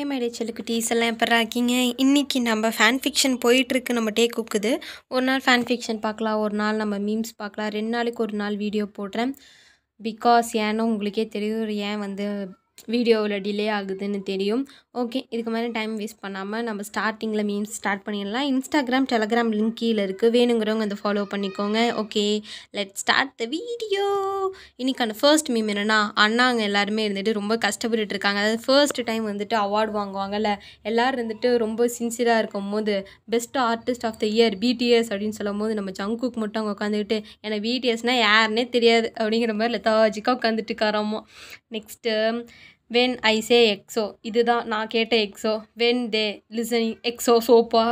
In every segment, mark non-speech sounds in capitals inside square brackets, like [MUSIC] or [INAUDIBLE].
ஹே மேடே tease எல்லாம் எப்போ இருக்கீங்க இன்றைக்கி நம்ம ஃபேன் ஃபிக்ஷன் போயிட்டுருக்கு நம்ம டே குக்குது ஒரு நாள் ஃபேன் ஃபிக்ஷன் பார்க்கலாம் ஒரு நாள் நம்ம மீம்ஸ் பார்க்கலாம் ரெண்டு நாளைக்கு ஒரு நாள் வீடியோ போடுறேன் பிகாஸ் ஏன்னு உங்களுக்கே தெரியும் ஏன் வந்து வீடியோவில் டிலே ஆகுதுன்னு தெரியும் ஓகே இதுக்கு மேலே டைம் வேஸ்ட் பண்ணாமல் நம்ம ஸ்டார்டிங்கில் மீன்ஸ் ஸ்டார்ட் பண்ணிடலாம் இன்ஸ்டாகிராம் டெலகிராம் லிங்க் கீழே இருக்குது வேணுங்கிறவங்க அதை ஃபாலோ பண்ணிக்கோங்க okay let start the video இன்றைக்கான ஃபர்ஸ்ட் மீம் என்னென்னா அண்ணாங்க எல்லாருமே இருந்துட்டு ரொம்ப கஷ்டப்பட்டு இருக்காங்க அதாவது ஃபர்ஸ்ட் டைம் வந்துட்டு அவார்டு வாங்குவாங்கல்ல எல்லோரும் இருந்துட்டு ரொம்ப சின்சியராக இருக்கும் போது best artist of the year BTS அப்படின்னு சொல்லும் போது நம்ம ஜங்குக் மட்டும் அவங்க உட்காந்துக்கிட்டு ஏன்னா பிடிஎஸ்னால் யாருன்னே தெரியாது அப்படிங்கிற மாதிரி லெத்தாஜிக்காக உட்காந்துட்டு இருக்காராமோ next when I say EXO இதுதான் நான் கேட்ட EXO when they listening EXO சோப்பா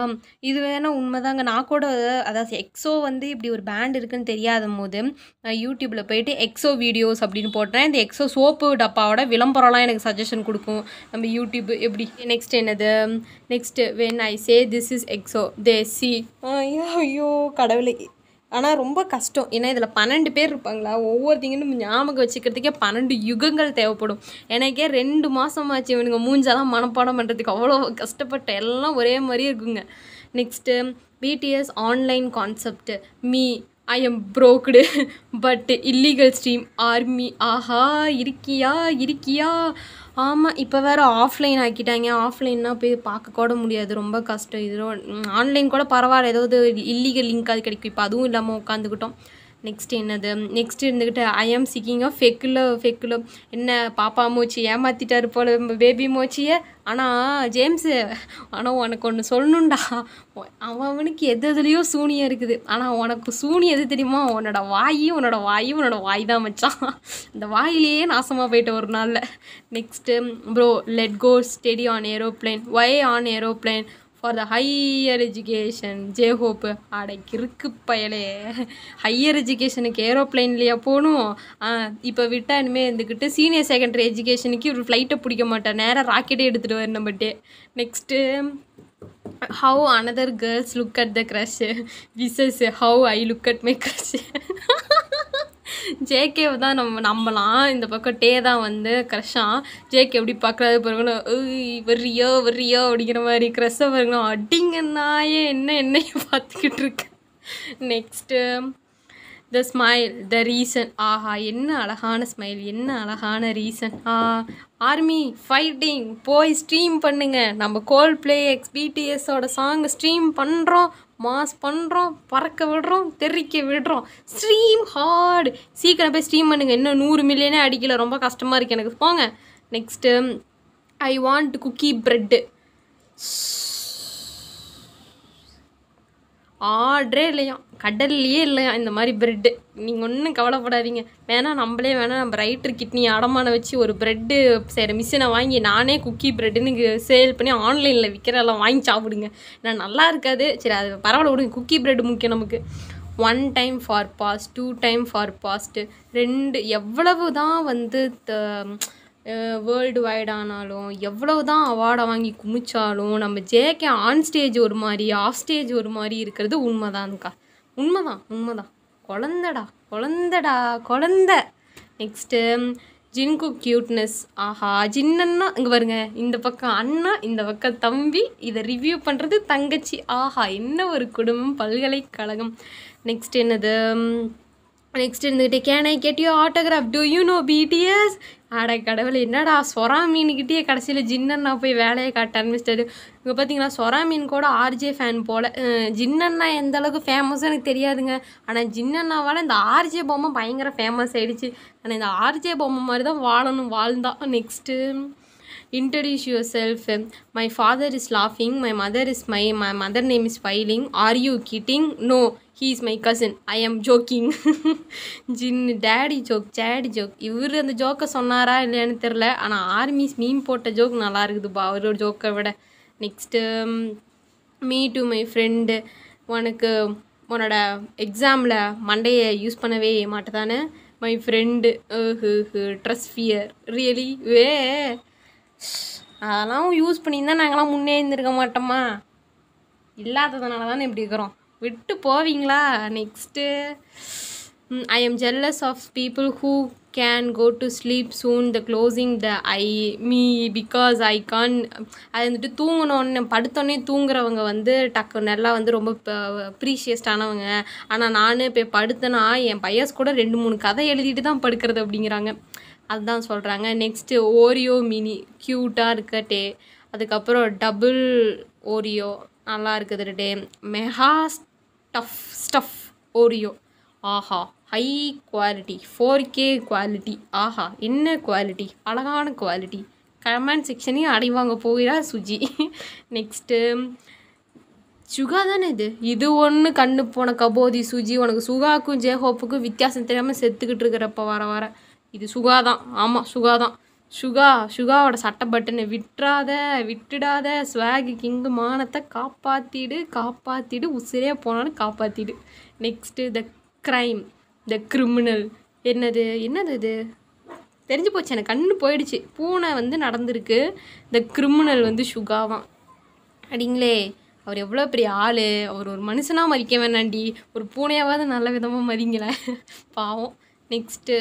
இது வேணால் உண்மைதாங்க நான் கூட அதாவது எக்ஸோ வந்து இப்படி ஒரு பேண்ட் இருக்குன்னு தெரியாத போது யூடியூப்பில் போயிட்டு எக்ஸோ வீடியோஸ் அப்படின்னு போட்டேன் இந்த எக்ஸோ சோப்பு டப்பாவோட விளம்பரம்லாம் எனக்கு சஜஷன் கொடுக்கும் நம்ம யூடியூப் எப்படி நெக்ஸ்ட் என்னது next when I say this is EXO they see ஐயோ கடவுளை ஆனால் ரொம்ப கஷ்டம் ஏன்னா இதில் பன்னெண்டு பேர் இருப்பாங்களா ஒவ்வொருத்திங்கன்னு ஞாபகம் வச்சுக்கிறதுக்கே பன்னெண்டு யுகங்கள் தேவைப்படும் எனக்கே ரெண்டு மாதம் ஆச்சு இவனுங்க மூஞ்சாலாம் மனப்பாடம் பண்ணுறதுக்கு அவ்வளோ கஷ்டப்பட்ட எல்லாம் ஒரே மாதிரியே இருக்குங்க next BTS online concept me I am broked but illegal stream army ஆஹா இருக்கியா இருக்கியா ஆமாம் இப்போ வேறு ஆஃப்லைன் ஆக்கிட்டாங்க ஆஃப்லைன்னா போய் பார்க்க கூட முடியாது ரொம்ப கஷ்டம் இதோ ஆன்லைன் கூட பரவாயில்ல ஏதாவது இல்லீகல் லிங்க் அது கிடைக்கும் இப்போ அதுவும் இல்லாமல் உட்காந்துக்கிட்டோம் நெக்ஸ்ட் என்னது நெக்ஸ்ட் இருந்துக்கிட்டு ஐ ஆம் சிக்கிங்கோ ஃபெக்குலோ ஃபெக்குலோ என்ன பாப்பா மூச்சி ஏமாற்றிட்டாரு போல் பேபி மூச்சியை ஆனால் ஜேம்ஸு ஆனால் உனக்கு ஒன்று சொல்லணுண்டா அவன் அவனுக்கு எது எதுலேயோ சூனியம் இருக்குது ஆனால் உனக்கு சூனியம் எது தெரியுமா உன்னோட வாயும் உன்னோட வாயும் உன்னோட வாய் தான் மச்சான் அந்த வாயிலேயே நாசமாக போயிட்டு ஒரு நாளில் next bro let go study on aeroplane why on aeroplane for the higher education J hope ஆட இருக்கு பயலே ஹையர் எஜுகேஷனுக்கு ஏரோப்ளைன்லையா போகணும் இப்போ விட்டால் இனிமேல் இருந்துக்கிட்டு சீனியர் செகண்டரி எஜுகேஷனுக்கு இவர் ஃப்ளைட்டை பிடிக்க மாட்டேன் நேராக ராக்கெட்டே எடுத்துகிட்டு வரணும் நம்மகிட்டே next how another girls look at the crush versus how I look at my crush [LAUGHS] ஜேகேவை தான் நம்ம நம்பலாம் இந்த பக்கம் டே தான் வந்து க்ரஷாக ஜேகே எப்படி பார்க்குறது பாருங்கன்னா வர்றியோ வர்றியோ அப்படிங்கிற மாதிரி க்ரெஷ்ஷாக பாருங்கன்னா அடிங்க நாயே என்ன என்னையும் பார்த்துக்கிட்டு இருக்கேன் next the smile the reason ஆஹா என்ன அழகான ஸ்மைல் என்ன அழகான ரீசன் ஆ ஆர்மி ஃபைட்டிங் போய் ஸ்ட்ரீம் பண்ணுங்க நம்ம கோல் பிளே எக்ஸ் பிடிஎஸோட சாங் ஸ்ட்ரீம் பண்ணுறோம் மாஸ் பண்ணுறோம் பறக்க விடுறோம் தெரிக்க விடுறோம் ஸ்ட்ரீம் ஹார்டு சீக்கிரம் போய் ஸ்ட்ரீம் பண்ணுங்கள் இன்னும் நூறு மில்லியனே அடிக்கல ரொம்ப கஷ்டமாக இருக்குது எனக்கு போங்க next I want cookie bread ஆர்டரே இல்லையா கடல்லையே இல்லையா இந்த மாதிரி ப்ரெட்டு நீங்கள் ஒன்றும் கவலைப்படாதீங்க வேணால் நம்மளே வேணால் நம்ம ரைட்டர் கிட்னி அடமான வச்சு ஒரு ப்ரெட்டு செய்கிற மிஷினை வாங்கி நானே குக்கி ப்ரெட்டுன்னு சேல் பண்ணி ஆன்லைனில் விற்கிறதெல்லாம் வாங்கி சாப்பிடுங்க நான் நல்லா இருக்காது சரி அது பரவாயில்ல விடுங்க குக்கி ப்ரெட் முக்கியம் நமக்கு one time for past two time for past ரெண்டு எவ்வளவு தான் வந்து வேர்ல்டு வைடானாலும் எவ்வளோ தான் அவார்டை வாங்கி குமிச்சாலும் நம்ம ஜேகே ஆன் ஸ்டேஜ் ஒரு மாதிரி ஆஃப் ஸ்டேஜ் ஒரு மாதிரி இருக்கிறது உண்மைதான்க்கா உண்மைதான் உண்மைதான் குழந்தடா குழந்தடா குழந்த நெக்ஸ்ட்டு ஜின்கு க்யூட்னஸ் ஆஹா ஜின்னா இங்கே பாருங்க இந்த பக்கம் அண்ணா இந்த பக்கம் தம்பி இதை ரிவ்யூ பண்ணுறது தங்கச்சி ஆஹா என்ன ஒரு குடும்பம் பல்கலைக்கழகம் நெக்ஸ்ட் என்னது நெக்ஸ்ட் இருந்துக்கிட்டு can I get you autograph to you no BTS ஆட கடவுள் என்னடா சொரா மீனுக்கிட்டே கடைசியில் ஜின்னண்ணா போய் வேலையை காட்ட ஆரம்பிச்சிட்டாரு இங்கே பார்த்தீங்கன்னா சொரா மீன் கூட ஆர்ஜே ஃபேன் போல் ஜின்னண்ணா எந்த அளவுக்கு ஃபேமஸும் எனக்கு தெரியாதுங்க ஆனால் ஜின்னண்ணாவால் இந்த ஆர்ஜே பொம்மை பயங்கர ஃபேமஸ் ஆகிடுச்சு ஆனால் இந்த ஆர்ஜே பொம்மை மாதிரி தான் வாழணும் வாழ்ந்தான் next introduce yourself my father is லாஃபிங் my mother is my my mother name is failing are you kidding no he is my cousin I am joking Jin daddy joke daddy joke இவர் அந்த ஜோக்கை சொன்னாரா இல்லைன்னு தெரில ஆனால் armies மீன் போட்ட joke நல்லா இருக்குதுப்பா அவரோட ஜோக்கை விட next me to my friend உனக்கு உன்னோட எக்ஸாமில் மண்டையை யூஸ் பண்ணவே மாட்டேதானே my friend dress fear really way அதெல்லாம் யூஸ் பண்ணியிருந்தால் நாங்களாம் முன்னே இருந்திருக்க மாட்டோமா இல்லாததுனால தானே இப்படி இருக்கிறோம் விட்டு போவீங்களா next I am jealous of people who can go to sleep soon the closing the eye me because I can அது வந்துட்டு தூங்கினோன்னு படுத்தோன்னே தூங்குறவங்க வந்து டக்கு நல்லா வந்து ரொம்ப ப்ரீஷியஸ்டானவங்க ஆனால் நான் இப்போ படுத்தேன்னா என் பையஸ் கூட ரெண்டு மூணு கதை எழுதிட்டு தான் படுக்கிறது அப்படிங்கிறாங்க அதுதான் சொல்கிறாங்க நெக்ஸ்ட்டு ஓரியோ மினி க்யூட்டாக இருக்க டே அதுக்கப்புறம் டபுள் ஓரியோ நல்லா இருக்குது டே மெஹாஸ் டஃப் ஸ்டஃப் ஓரியோ ஆஹா high quality four K quality ஆஹா என்ன குவாலிட்டி அழகான குவாலிட்டி கமெண்ட் செக்ஷனையும் அடைவாங்க போகிறா சுஜி நெக்ஸ்ட்டு சுகா தானே இது இது ஒன்று கண்ணு போன கபோதி சுஜி உனக்கு சுகாக்கும் ஜெயஹோப்புக்கும் வித்தியாசம் தெரியாமல் செத்துக்கிட்டு இருக்கிறப்ப வர வர இது சுகாதான் ஆமாம் சுகாதான் சுகா சுகாவோட சட்டை பட்டுன்னு விட்டுறாத விட்டுடாத ஸ்வாகு கிங்கு மானத்தை காப்பாற்றிடு காப்பாற்றிடு உசிரே போனான்னு காப்பாற்றிடு next the crime the criminal என்னது என்னது இது தெரிஞ்சு போச்சு எனக்கு கண்ணு போயிடுச்சு பூனை வந்து நடந்திருக்கு த கிரிமினல் வந்து சுகாவான் அப்படிங்களே அவர் எவ்வளோ பெரிய ஆள் அவர் ஒரு மனுஷனாக மதிக்க வேணாண்டி ஒரு பூனையாவது நல்ல விதமாக மதிங்களேன் [LAUGHS] பாவம் next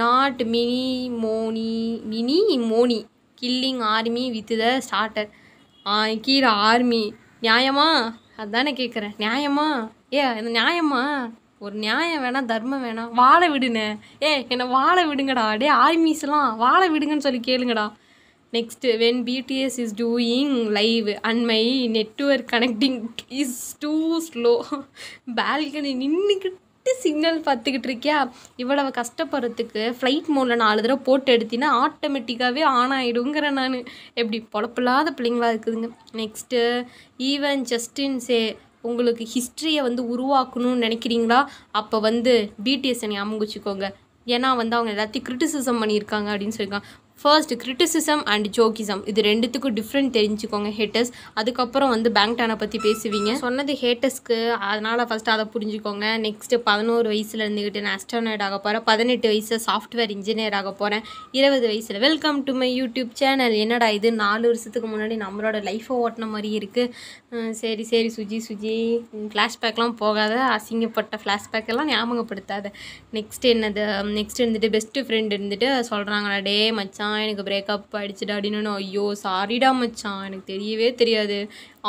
not mini Moni mini Moni killing army with the starter கீழே ஆர்மி நியாயமா அதுதானே கேட்குறேன் நியாயமா ஏ இந்த நியாயமா ஒரு நியாயம் வேணாம் தர்மம் வேணாம் வாழை விடுனே ஏ என்னை வாழை விடுங்கடா டே ஆர்மிஸ்லாம் வாழை விடுங்கன்னு சொல்லி கேளுங்கடா next when BTS is doing live and my network connecting is too slow balcony நின்றுக்கிட்டு எதுக்கு சிக்னல் பார்த்துக்கிட்டு இருக்கியா இவ்வளவு கஷ்டப்படுறதுக்கு ஃப்ளைட் மோடில் நாலு தடவை போட்டு எடுத்தினா ஆட்டோமேட்டிக்காகவே ஆன் ஆகிடுங்கிற நான் எப்படி பொழப்பில்லாத பிள்ளைங்களா இருக்குதுங்க நெக்ஸ்ட்டு ஈவன் ஜஸ்டின்ஸே உங்களுக்கு ஹிஸ்ட்ரியை வந்து உருவாக்கணும்னு நினைக்கிறீங்களா அப்போ வந்து பிடிஎஸ் ஞாபகம் வச்சுக்கோங்க ஏன்னா வந்து அவங்க எல்லாத்தையும் கிரிட்டிசிசம் பண்ணியிருக்காங்க அப்படின்னு சொல்லியிருக்காங்க ஃபர்ஸ்ட் கிரிட்டிசிசம் அண்ட் ஜோக்கிசம் இது ரெண்டுத்துக்கும் டிஃப்ரெண்ட் தெரிஞ்சுக்கோங்க ஹேட்டர்ஸ் அதுக்கப்புறம் வந்து பேங்க்டானை பற்றி பேசுவீங்க சொன்னது ஹேட்டர்ஸ்க்கு அதனால் ஃபஸ்ட்டு அதை புரிஞ்சுக்கோங்க நெக்ஸ்ட்டு பதினோரு வயசில் இருந்துக்கிட்டு நான் அஸ்ட்ரானாய்ட் ஆக போகிறேன் பதினெட்டு வயசில் சாஃப்ட்வேர் இன்ஜினியர் ஆக போகிறேன் இருபது வயசில் welcome to my YouTube channel என்னடா இது நாலு வருஷத்துக்கு முன்னாடி நம்மளோட லைஃப்பை ஓட்டின மாதிரி இருக்குது சரி சரி சுஜி சுஜி ஃப்ளாஷ்பேக்லாம் போகாத அசிங்கப்பட்ட ஃப்ளாஷ்பேக்கெல்லாம் ஞாபகப்படுத்தாத நெக்ஸ்ட் என்னது நெக்ஸ்ட் இருந்துட்டு பெஸ்ட்டு ஃப்ரெண்டு இருந்துட்டு சொல்கிறாங்களா டே மச்சான் மச்சான் எனக்கு பிரேக்கப் ஆகிடுச்சுடா அப்படின்னு ஐயோ சாரிடா மச்சான் எனக்கு தெரியவே தெரியாது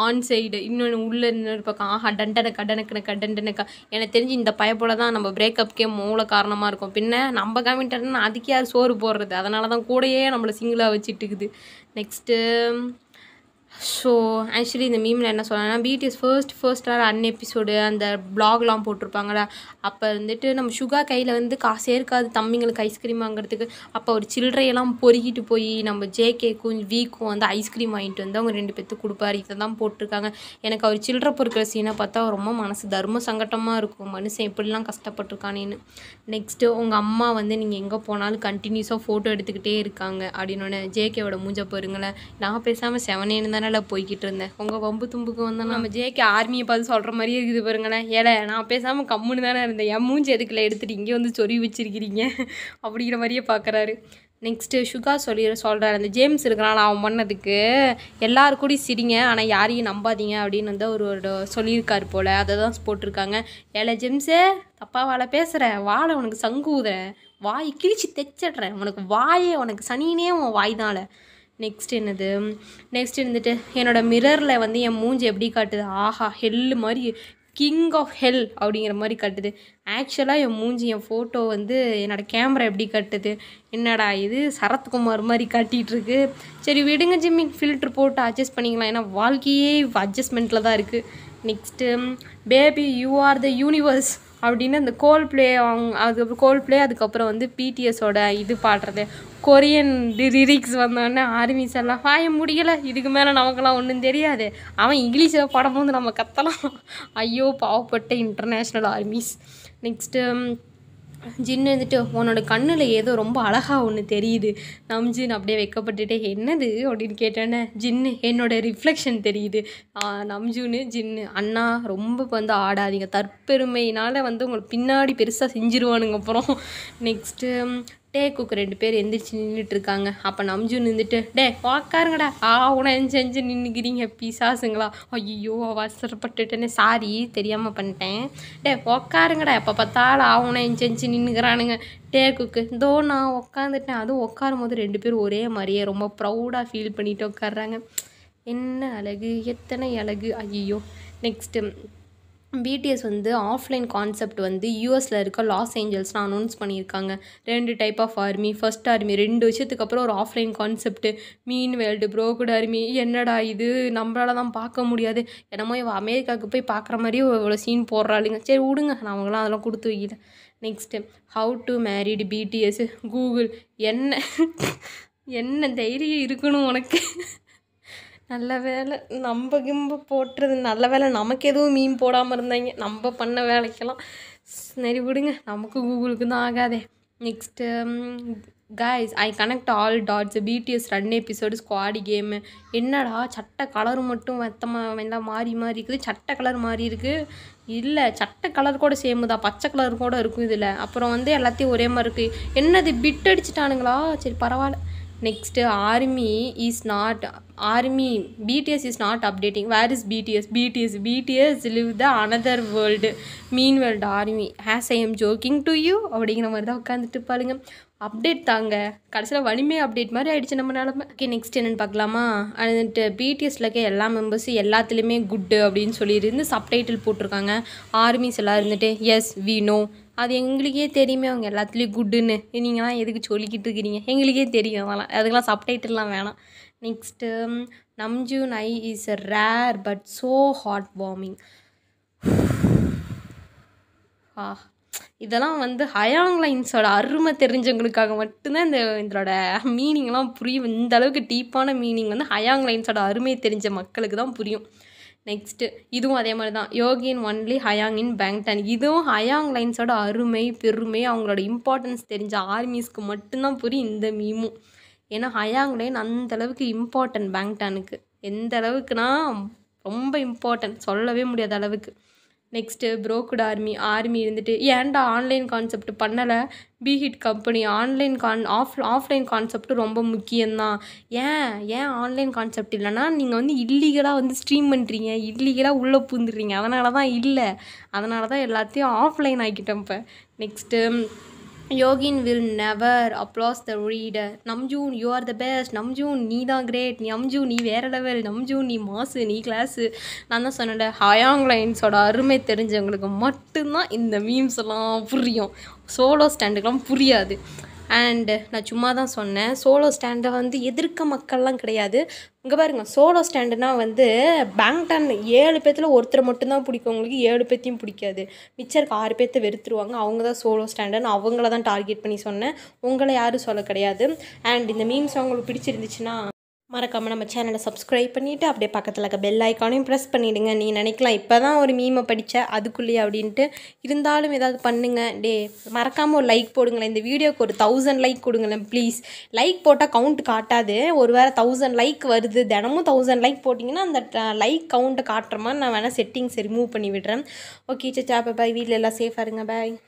ஆன் சைடு இன்னொன்று உள்ளே இன்னொரு பக்கம் ஆஹா டண்டனை கடனுக்குன கடண்டனுக்கா எனக்கு தெரிஞ்சு இந்த பயப்போல தான் நம்ம பிரேக்கப்கே மூல காரணமாக இருக்கும் பின்ன நம்ம கம்மிட்டனா அதுக்கே யார் சோறு போடுறது அதனால தான் கூடயே நம்மளை சிங்கிளாக வச்சுட்டுக்குது நெக்ஸ்ட்டு ஸோ ஆக்சுவலி இந்த மீமில் என்ன சொன்னாங்கன்னா BTS first first run episode அந்த பிளாக்லாம் போட்டிருப்பாங்களே அப்போ வந்துட்டு நம்ம சுகா கையில் வந்து காசே இருக்காது தம்பிங்களுக்கு ஐஸ்கிரீம் வாங்குறதுக்கு அப்போ ஒரு சில்லறையெல்லாம் பொறுக்கிட்டு போய் நம்ம ஜேகேக்கும் வீக்கும் வந்து ஐஸ்கிரீம் வாங்கிட்டு வந்து அவங்க ரெண்டு பேர்த்து கொடுப்பாரு இதை தான் போட்டிருக்காங்க எனக்கு அவர் சில்லற பொறுக்கிற சீனை பார்த்தா ரொம்ப மனசு தர்ம சங்கட்டமாக இருக்கும் மனுஷன் எப்படிலாம் கஷ்டப்பட்டிருக்கானேன்னு நெக்ஸ்ட்டு உங்கள் அம்மா வந்து நீங்கள் எங்கே போனாலும் கண்டினியூஸாக ஃபோட்டோ எடுத்துக்கிட்டே இருக்காங்க அப்படின்னு ஜேகேவோட மூஞ்ச போருங்களேன் நான் பேசாமல் செவனேன்னு தான் தானே போய்கிட்டு இருந்தேன் உங்கள் வம்பு தும்புக்கு வந்தால் நம்ம ஜேகே ஆர்மியை பார்த்து சொல்கிற மாதிரியே இருக்குது பாருங்களேன் ஏல நான் பேசாமல் கம்முன்னு தானே இருந்தேன் என் மூஞ்சி எதுக்குல எடுத்துட்டு இங்கே வந்து சொறி வச்சிருக்கிறீங்க அப்படிங்கிற மாதிரியே பார்க்குறாரு நெக்ஸ்ட்டு சுகா சொல்லி சொல்கிறாரு அந்த ஜேம்ஸ் இருக்கிறனால அவன் பண்ணதுக்கு எல்லாரு கூட சிரிங்க ஆனால் யாரையும் நம்பாதீங்க அப்படின்னு வந்து ஒரு சொல்லியிருக்காரு போல் அதை தான் போட்டிருக்காங்க ஏழை ஜேம்ஸே தப்பா வாழை பேசுகிற வாழை உனக்கு சங்கு ஊதுறேன் வாய் கிழிச்சு தைச்சிடுறேன் உனக்கு வாயே உனக்கு சனினே உன் வாய் நெக்ஸ்ட் என்னது நெக்ஸ்ட் இருந்துட்டு என்னோடய மிரரில் வந்து என் மூஞ்சி எப்படி காட்டுது ஆஹா ஹெல்லு மாதிரி கிங் ஆஃப் ஹெல் அப்படிங்கிற மாதிரி கட்டுது ஆக்சுவலாக என் மூஞ்சி என் ஃபோட்டோ வந்து என்னோடய கேமரா எப்படி கட்டுது என்னடா இது சரத்குமார் மாதிரி காட்டிகிட்ருக்கு சரி விடுங்க ஜிம்மி ஃபில்ட்ரு போட்டு அட்ஜஸ்ட் பண்ணிக்கலாம் ஏன்னா வாழ்க்கையே அட்ஜஸ்ட்மெண்ட்டில் தான் இருக்குது next baby you are the universe அப்படின்னு அந்த கோல் பிளே அவங்க அதுக்கப்புறம் கோல் பிளே அதுக்கப்புறம் வந்து பிடிஎஸோட இது பாடுறது கொரியன் லிரிக்ஸ் வந்தோடனே ஆர்மிஸ் எல்லாம் வாய முடியலை இதுக்கு மேலே நமக்கெல்லாம் ஒன்றும் தெரியாது அவன் இங்கிலீஷில் வந்து நம்ம கத்தலாம் ஐயோ பாவப்பட்ட இன்டர்நேஷ்னல் ஆர்மிஸ் நெக்ஸ்ட்டு ஜின்னு வந்துட்டு உன்னோட கண்ணில் ஏதோ ரொம்ப அழகாக ஒன்று தெரியுது நம்ஜின் அப்படியே வைக்கப்பட்டுட்டே என்னது அப்படின்னு கேட்டேன்னே ஜின்னு என்னோட ரிஃப்ளெக்ஷன் தெரியுது நம்ஜூன்னு ஜின்னு அண்ணா ரொம்ப வந்து ஆடாதீங்க தற்பெருமையினால் வந்து உங்களுக்கு பின்னாடி பெருசாக செஞ்சிருவானுங்க அப்புறம் நெக்ஸ்ட்டு டே குக்கு ரெண்டு பேர் எந்திரிச்சு நின்றுட்டு இருக்காங்க அப்போ நம்ஜு நின்றுட்டு டே உக்காருங்கடா ஆ உன செஞ்சு நின்றுக்கிறீங்க பீசாசுங்களா ஐயோ அவசரப்பட்டுட்டேன்னு சாரி தெரியாமல் பண்ணிட்டேன் டே உக்காருங்கடா எப்போ பார்த்தாலும் ஆ உன செஞ்சு நின்றுக்கிறானுங்க டே குக்கு இந்தோ நான் உக்காந்துட்டேன் அதுவும் உட்காரும் போது ரெண்டு பேரும் ஒரே மாதிரியே ரொம்ப ப்ரௌடாக ஃபீல் பண்ணிட்டு உட்காடுறாங்க என்ன அழகு எத்தனை அழகு ஐயோ நெக்ஸ்ட்டு பிடிஎஸ் வந்து ஆஃப்லைன் கான்செப்ட் வந்து யூஎஸில் இருக்க லாஸ் ஏஞ்சல்ஸ்லாம் அனௌன்ஸ் பண்ணியிருக்காங்க ரெண்டு type of army first army ரெண்டு வருஷத்துக்கு அப்புறம் ஒரு offline concept mean world broken army என்னடா இது நம்மளால தான் பார்க்க முடியாது என்னமோ இவன் அமெரிக்காவுக்கு போய் பார்க்குற மாதிரியே இவ்வளோ சீன் போடுறாளுங்க சரி விடுங்க நான் அவங்களாம் அதெல்லாம் கொடுத்து வைக்கல next how to married BTS Google என்ன [LAUGHS] என்ன தைரியம் இருக்கணும் உனக்கு நல்ல வேலை நம்ம கிம்பு போட்டுறது நல்ல வேலை நமக்கு எதுவும் மீன் போடாமல் இருந்தாங்க நம்ம பண்ண வேலைக்கெல்லாம் சரி விடுங்க நமக்கு கூகுளுக்கு தான் ஆகாதே next guys I connect all dots BTS ரெண்டு எபிசோடு ஸ்குவாடி கேமு என்னடா சட்டை கலர் மட்டும் வெத்தமாக வெந்தால் மாறி மாறி இருக்குது சட்டை கலர் மாறி இருக்குது இல்லை சட்டை கலர் கூட சேமு தான் பச்சை கலர் கூட இருக்கும் இதில் அப்புறம் வந்து எல்லாத்தையும் ஒரே மாதிரி இருக்குது என்னது பிட் அடிச்சிட்டானுங்களா சரி பரவாயில்ல next army is not army BTS is not updating where is BTS BTS BTS live the another world mean world army has I am joking to you அப்படிங்கிற மாதிரி தான் உட்காந்துட்டு பாருங்க அப்டேட் தாங்க கடைசியில் வலிமை அப்டேட் மாதிரி ஆகிடுச்சு நம்ம நிலமை ஓகே நெக்ஸ்ட் என்னென்னு பார்க்கலாமா அண்ட் பிடிஎஸ்ல இருக்க எல்லா மெம்பர்ஸும் எல்லாத்துலேயுமே குட்டு அப்படின்னு சொல்லியிருந்து சப்டைட்டில் போட்டிருக்காங்க ஆர்மிஸ் எல்லாம் இருந்துட்டு எஸ் வி நோ அது எங்களுக்கே தெரியுமே அவங்க எல்லாத்துலேயும் குட்டுன்னு நீங்களாம் எதுக்கு சொல்லிக்கிட்டு இருக்கிறீங்க எங்களுக்கே தெரியும் அதெல்லாம் அதுக்கெல்லாம் சப்டைட்டில்லாம் வேணாம் next Namjoonie is a rare but so heartwarming ஆ இதெல்லாம் வந்து ஹயாங் லைன்ஸோட அருமை தெரிஞ்சவங்களுக்காக மட்டும்தான் இந்த இதோட மீனிங்லாம் புரியும் இந்த அளவுக்கு டீப்பான மீனிங் வந்து ஹயாங் லைன்ஸோட அருமை தெரிஞ்ச மக்களுக்கு தான் புரியும் நெக்ஸ்ட்டு இதுவும் அதே மாதிரி தான் யோகின் ஒன்லி ஹயாங் இன் பேங்டன் இதுவும் ஹயாங் லைன்ஸோட அருமை பெருமை அவங்களோட இம்பார்ட்டன்ஸ் தெரிஞ்ச ஆர்மிஸ்க்கு மட்டும்தான் புரியும் இந்த மீமும் ஏன்னா ஹயாங் லைன் அந்தளவுக்கு இம்பார்ட்டன்ட் பேங்டானுக்கு எந்த அளவுக்குனா ரொம்ப இம்பார்ட்டன்ட் சொல்லவே முடியாத அளவுக்கு நெக்ஸ்ட்டு ப்ரோக்குட் ஆர்மி ஆர்மி இருந்துட்டு ஏன்டா ஆன்லைன் கான்செப்ட் பண்ணலை Bighit company online con of offline concept ரொம்ப முக்கியம்தான் ஏன் ஏன் ஆன்லைன் கான்செப்ட் இல்லைன்னா நீங்கள் வந்து இல்லீகலாக வந்து ஸ்ட்ரீம் பண்ணுறீங்க இல்லீகலாக உள்ளே பூந்துடுறீங்க அதனால தான் இல்லை அதனால தான் எல்லாத்தையும் ஆஃப்லைன் ஆக்கிட்டேன் இப்போ நெக்ஸ்ட்டு யோகின் will never applause the reader Namjoon you are the best Namjoon நீ தான் கிரேட் நீ ஜூன் நீ வேற லெவல் நம்ஜூன் நீ மாசு நீ கிளாஸு நான் தான் சொன்னேன் ஹயாங் லைன்ஸோட அருமை தெரிஞ்சவங்களுக்கு மட்டும்தான் இந்த மீம்ஸ் எல்லாம் புரியும் சோலோ ஸ்டாண்டுக்கெலாம் புரியாது அண்டு நான் சும்மா தான் சொன்னேன் சோலோ ஸ்டாண்டை வந்து எதிர்க்க மக்கள்லாம் கிடையாது இங்கே பாருங்கள் சோலோ ஸ்டாண்டுனா வந்து பேங்க்டன் ஏழு பேர்த்தில் ஒருத்தர் மட்டும்தான் பிடிக்கும் அவங்களுக்கு ஏழு பேர்த்தையும் பிடிக்காது மிச்சம் இருக்க ஆறு பேர்த்த வெறுத்துருவாங்க அவங்க தான் சோலோ ஸ்டாண்டுன்னு அவங்கள தான் டார்கெட் பண்ணி சொன்னேன் உங்களை யாரும் சொல்ல கிடையாது அண்ட் இந்த மீம்ஸ் அவங்களுக்கு பிடிச்சிருந்துச்சுன்னா மறக்காமல் நம்ம சேனலை சப்ஸ்கிரைப் பண்ணிவிட்டு அப்படியே பக்கத்தில் இருக்க பெல் ஐக்கானையும் ப்ரெஸ் பண்ணிவிடுங்க நீங்கள் நினைக்கலாம் இப்போ தான் ஒரு மீமை படித்த அதுக்குள்ளேயே அப்படின்ட்டு இருந்தாலும் ஏதாவது பண்ணுங்கள் டே மறக்காமல் ஒரு லைக் போடுங்களேன் இந்த வீடியோக்கு ஒரு தௌசண்ட் லைக் கொடுங்களேன் ப்ளீஸ் லைக் போட்டால் கவுண்ட் காட்டாது ஒரு வேறு தௌசண்ட் லைக் வருது தினமும் தௌசண்ட் லைக் போட்டிங்கன்னா அந்த லைக் கவுண்ட்டை காட்டுற மாதிரி நான் வேணால் செட்டிங்ஸ் சரி மூவ் பண்ணி விடுறேன் ஓகே சச்சா பாய் வீட்டில் எல்லாம் சேஃபாக இருங்க பாய்